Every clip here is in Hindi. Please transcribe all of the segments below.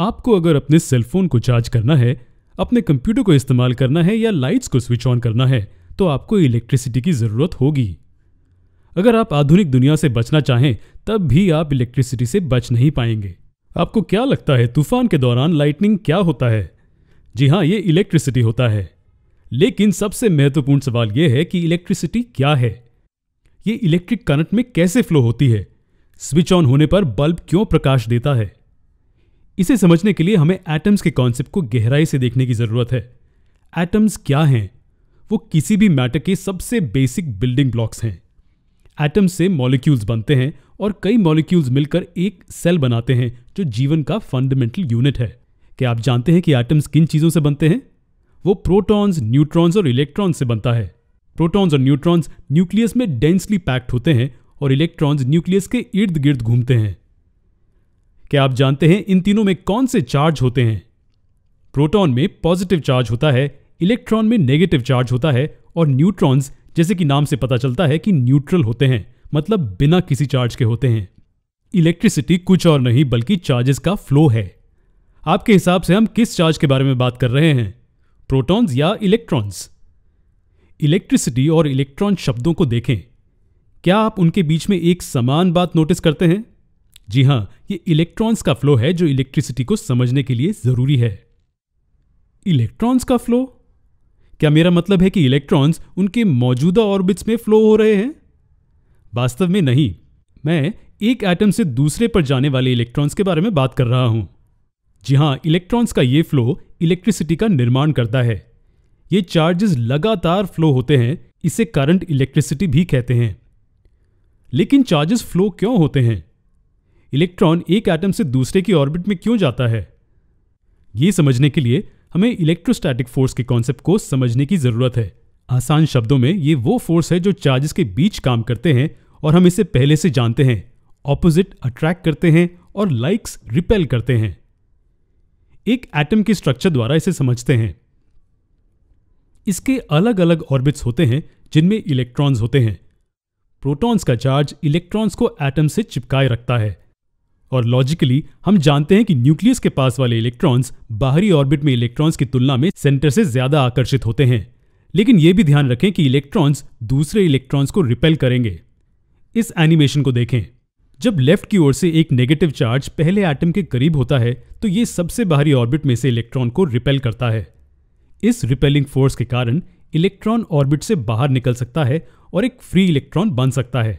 आपको अगर अपने सेलफोन को चार्ज करना है अपने कंप्यूटर को इस्तेमाल करना है या लाइट्स को स्विच ऑन करना है तो आपको इलेक्ट्रिसिटी की ज़रूरत होगी अगर आप आधुनिक दुनिया से बचना चाहें तब भी आप इलेक्ट्रिसिटी से बच नहीं पाएंगे आपको क्या लगता है तूफान के दौरान लाइटनिंग क्या होता है जी हाँ ये इलेक्ट्रिसिटी होता है लेकिन सबसे महत्वपूर्ण सवाल यह है कि इलेक्ट्रिसिटी क्या है ये इलेक्ट्रिक करंट में कैसे फ्लो होती है स्विच ऑन होने पर बल्ब क्यों प्रकाश देता है इसे समझने के लिए हमें एटम्स के कॉन्सेप्ट को गहराई से देखने की ज़रूरत है एटम्स क्या हैं वो किसी भी मैटर के सबसे बेसिक बिल्डिंग ब्लॉक्स हैं एटम्स से मॉलिक्यूल्स बनते हैं और कई मॉलिक्यूल्स मिलकर एक सेल बनाते हैं जो जीवन का फंडामेंटल यूनिट है क्या आप जानते हैं कि एटम्स किन चीज़ों से बनते हैं वो प्रोटॉन्स न्यूट्रॉन्स और इलेक्ट्रॉन्स से बनता है प्रोटॉन्स और न्यूट्रॉन्स न्यूक्लियस में डेंसली पैक्ड होते हैं और इलेक्ट्रॉन्स न्यूक्लियस के इर्द गिर्द घूमते हैं क्या आप जानते हैं इन तीनों में कौन से चार्ज होते हैं प्रोटॉन में पॉजिटिव चार्ज होता है इलेक्ट्रॉन में नेगेटिव चार्ज होता है और न्यूट्रॉन्स जैसे कि नाम से पता चलता है कि न्यूट्रल होते हैं मतलब बिना किसी चार्ज के होते हैं इलेक्ट्रिसिटी कुछ और नहीं बल्कि चार्जेस का फ्लो है आपके हिसाब से हम किस चार्ज के बारे में बात कर रहे हैं प्रोटॉन्स या इलेक्ट्रॉन्स इलेक्ट्रिसिटी और इलेक्ट्रॉन शब्दों को देखें क्या आप उनके बीच में एक समान बात नोटिस करते हैं जी हाँ ये इलेक्ट्रॉन्स का फ्लो है जो इलेक्ट्रिसिटी को समझने के लिए ज़रूरी है इलेक्ट्रॉन्स का फ्लो क्या मेरा मतलब है कि इलेक्ट्रॉन्स उनके मौजूदा ऑर्बिट्स में फ्लो हो रहे हैं वास्तव में नहीं मैं एक एटम से दूसरे पर जाने वाले इलेक्ट्रॉन्स के बारे में बात कर रहा हूं जी हां इलेक्ट्रॉन्स का ये फ्लो इलेक्ट्रिसिटी का निर्माण करता है ये चार्जेस लगातार फ्लो होते हैं इसे करंट इलेक्ट्रिसिटी भी कहते हैं लेकिन चार्जेस फ्लो क्यों होते हैं इलेक्ट्रॉन एक एटम से दूसरे की ऑर्बिट में क्यों जाता है ये समझने के लिए हमें इलेक्ट्रोस्टैटिक फोर्स के कॉन्सेप्ट को समझने की ज़रूरत है आसान शब्दों में ये वो फोर्स है जो चार्जेस के बीच काम करते हैं और हम इसे पहले से जानते हैं ऑपोजिट अट्रैक्ट करते हैं और लाइक्स रिपेल करते हैं एक एटम के स्ट्रक्चर द्वारा इसे समझते हैं इसके अलग अलग ऑर्बिट्स होते हैं जिनमें इलेक्ट्रॉन्स होते हैं प्रोटॉन्स का चार्ज इलेक्ट्रॉन्स को एटम से चिपकाए रखता है और लॉजिकली हम जानते हैं कि न्यूक्लियस के पास वाले इलेक्ट्रॉन्स बाहरी ऑर्बिट में इलेक्ट्रॉन्स की तुलना में सेंटर से ज्यादा आकर्षित होते हैं लेकिन यह भी ध्यान रखें कि इलेक्ट्रॉन्स दूसरे इलेक्ट्रॉन्स को रिपेल करेंगे इस एनिमेशन को देखें जब लेफ्ट की ओर से एक नेगेटिव चार्ज पहले एटम के करीब होता है तो ये सबसे बाहरी ऑर्बिट में से इलेक्ट्रॉन को रिपेल करता है इस रिपेलिंग फोर्स के कारण इलेक्ट्रॉन ऑर्बिट से बाहर निकल सकता है और एक फ्री इलेक्ट्रॉन बन सकता है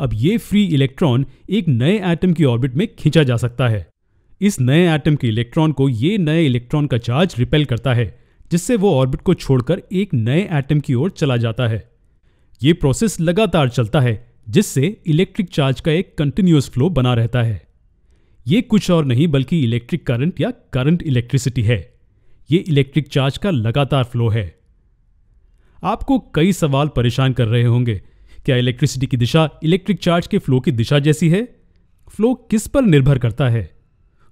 अब ये फ्री इलेक्ट्रॉन एक नए एटम की ऑर्बिट में खींचा जा सकता है इस नए एटम के इलेक्ट्रॉन को ये नए इलेक्ट्रॉन का चार्ज रिपेल करता है जिससे वो ऑर्बिट को छोड़कर एक नए एटम की ओर चला जाता है ये प्रोसेस लगातार चलता है जिससे इलेक्ट्रिक चार्ज का एक कंटिन्यूस फ्लो बना रहता है ये कुछ और नहीं बल्कि इलेक्ट्रिक करंट या करंट इलेक्ट्रिसिटी है ये इलेक्ट्रिक चार्ज का लगातार फ्लो है आपको कई सवाल परेशान कर रहे होंगे क्या इलेक्ट्रिसिटी की दिशा इलेक्ट्रिक चार्ज के फ्लो की दिशा जैसी है फ्लो किस पर निर्भर करता है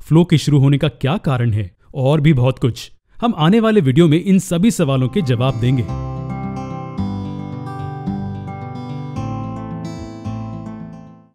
फ्लो के शुरू होने का क्या कारण है और भी बहुत कुछ हम आने वाले वीडियो में इन सभी सवालों के जवाब देंगे